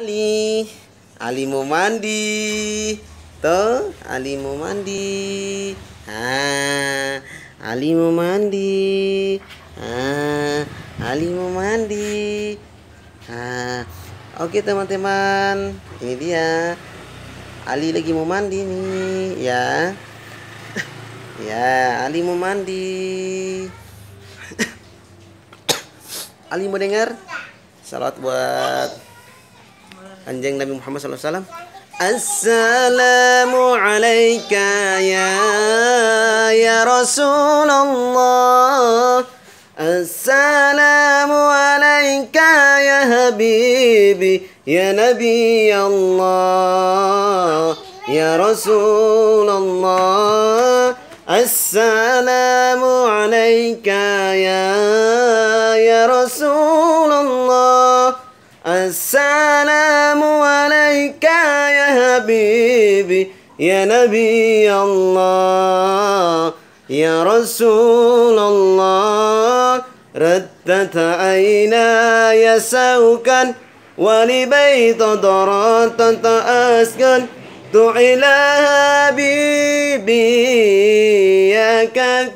Ali Ali mau mandi toh? Ali mau mandi ah Ali mau mandi ah Ali mau mandi ah Oke teman-teman Ini dia Ali lagi mau mandi nih ya Ya Ali mau mandi Ali mau dengar salat buat anjing Nabi Muhammad SAW Assalamu alayka ya ya Rasulullah Assalamu alayka ya Habibi ya Nabi Allah ya Rasulullah Assalamu alayka ya السلام عليك يا حبيبي يا نبي الله يا رسول الله ردت عيناي سوكا ولبيت ضرات أسكن جعل حبيبي يا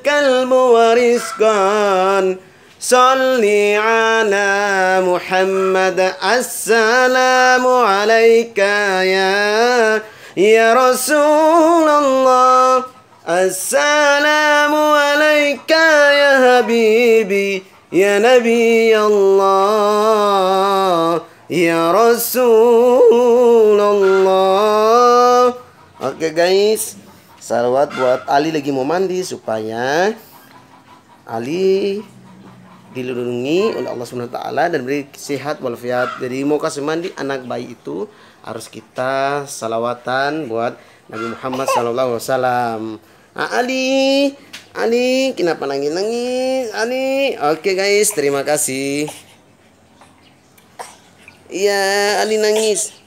كلب ورزقا Salli ala Muhammad Assalamu alaika ya Ya Rasulullah Assalamu alaika ya Habibi Ya Nabi Allah Ya Rasulullah Oke okay guys Salawat buat Ali lagi mau mandi supaya Ali dilindungi oleh Allah Subhanahu taala dan beri sehat walafiat. Jadi mau kasih mandi anak bayi itu harus kita salawatan buat Nabi Muhammad sallallahu alaihi wasallam. Ah, Ali, Ali, kenapa nangis-nangis? Ali, oke guys, terima kasih. Iya, Ali nangis.